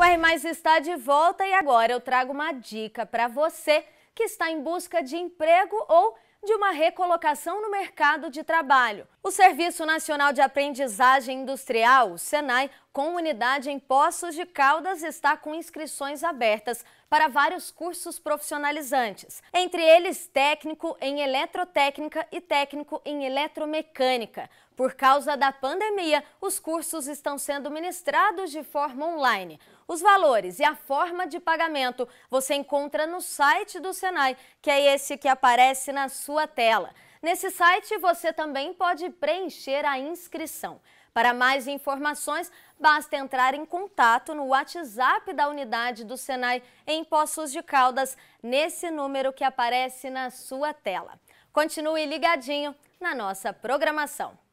O R Mais está de volta e agora eu trago uma dica para você que está em busca de emprego ou de uma recolocação no mercado de trabalho. O Serviço Nacional de Aprendizagem Industrial, o SENAI, com unidade em Poços de Caldas, está com inscrições abertas para vários cursos profissionalizantes, entre eles técnico em eletrotécnica e técnico em eletromecânica. Por causa da pandemia, os cursos estão sendo ministrados de forma online. Os valores e a forma de pagamento você encontra no site do SENAI, que é esse que aparece na sua sua tela. Nesse site você também pode preencher a inscrição. Para mais informações, basta entrar em contato no WhatsApp da unidade do Senai em Poços de Caldas, nesse número que aparece na sua tela. Continue ligadinho na nossa programação.